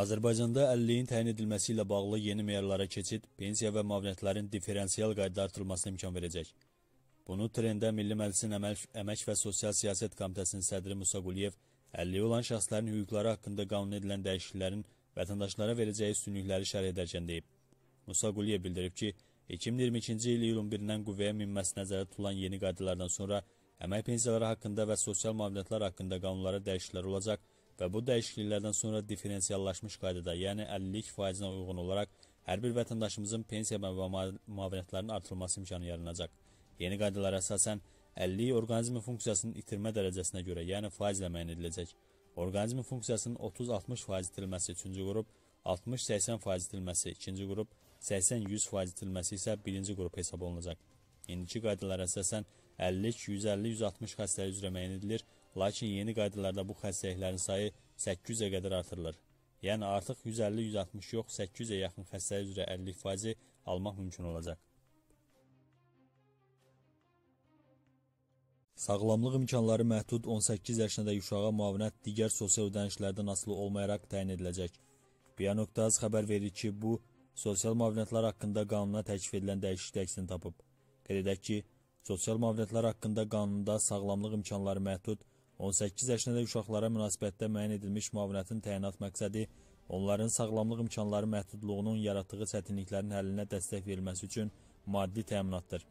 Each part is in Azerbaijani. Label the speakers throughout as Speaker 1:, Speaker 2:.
Speaker 1: Azərbaycanda əlilliyin təyin edilməsi ilə bağlı yeni meyarlara keçid, pensiya və mavniyyətlərin diferensial qayda artırılmasına imkan verəcək. Bunu trendə Milli Məclisin Əmək, Əmək və Sosial Siyasət Komitəsinin sədri Musa Quliyev, əlilliyi olan şəxslərin hüquqları haqqında qanun edilən dəyişikliklərin vətəndaşlara verəcəyi üstünlükləri şərh edərkən deyib. Musa Quliyev bildirib ki, 2022-ci il iyulun 1-dən qüvvəyə minməsi nəzərdə tutulan yeni qaydalardan sonra əmək pensiyaları haqqında və sosial mavniyyətlər haqqında qanunlara dəyişikliklər olacaq və bu dəyişikliklərdən sonra diferensiallaşmış qaydada, yəni 50-lik faizinə uyğun olaraq hər bir vətəndaşımızın pensiya və müavinətlərinin artırılması imkanı yaranacaq. Yeni qaydalara əsasən 50 orqanizmin funksiyasının itirmə dərəcəsinə görə, yəni faizlə müəyyən ediləcək. Orqanizmin funksiyasının 30-60 faiz itilməsi 3-cü qrup, 60-80 faiz itilməsi 2-ci qrup, 80-100 faiz itilməsi isə 1-ci qrup hesab olunacaq. İndiki qaydalara əsasən 50-150-160 xəstəlik üzrə müəyyən edilir Lakin yeni qaydalarda bu xəstəliklərin sayı 800-ə qədər artırılır. Yəni artıq 150-160 yox, 800-ə yaxın xəstəlik üzrə 50 faizi almaq mümkün olacaq. Sağlamlıq imkanları məhdud 18 yaşında uşağa müavinət digər sosial ödənişlərdən asılı olmayaraq təyin ediləcək. Biyanokta.az xəbər verir ki, bu sosial müavinətlər haqqında qanuna təklif edilən dəyişiklik əksini tapıb. Qeyd edək ki, sosial müavinətlər haqqında qanunda sağlamlıq imkanları məhdud 18 yaşında uşaqlara münasibətdə müəyyən edilmiş müavinətin təyinat məqsədi onların sağlamlıq imkanları məhdudluğunun yaratdığı çətinliklərin həllinə dəstək verilməsi üçün maddi təminatdır.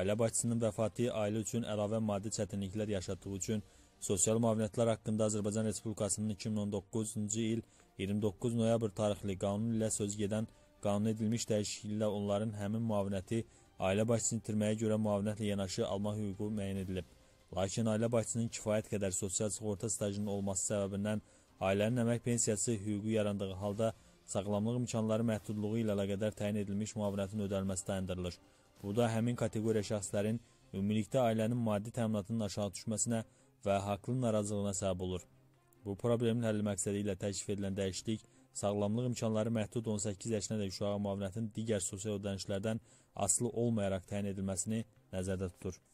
Speaker 1: Ailə başçısının vəfatı ailə üçün əlavə maddi çətinliklər yaşatdığı üçün Sosial müavinətlər haqqında Azərbaycan Respublikasının 2019-cu il 29 noyabr tarixli qanun ilə söz gedən qanun edilmiş dəyişikliklə onların həmin müavinəti ailə başçısını itirməyə görə müavinətlə yanaşı almaq hüququ müəyyən edilib. Lakin ailə başçısının kifayət qədər sosial sığorta stajının olması səbəbindən ailənin əmək pensiyası hüququ yarandığı halda sağlamlıq imkanları məhdudluğu ilə əlaqədar təyin edilmiş müavinətin ödənilməsi dayandırılır. Bu da həmin kateqoriya şəxslərin ümumilikdə ailənin maddi təminatının aşağı düşməsinə və haqlı narazılığına səbəb olur. Bu problemin həlli məqsədi ilə təklif edilən dəyişiklik sağlamlıq imkanları məhdud 18 yaşına dək uşağa müavinətin digər sosial ödənişlərdən asılı olmayaraq təyin edilməsini nəzərdə tutur.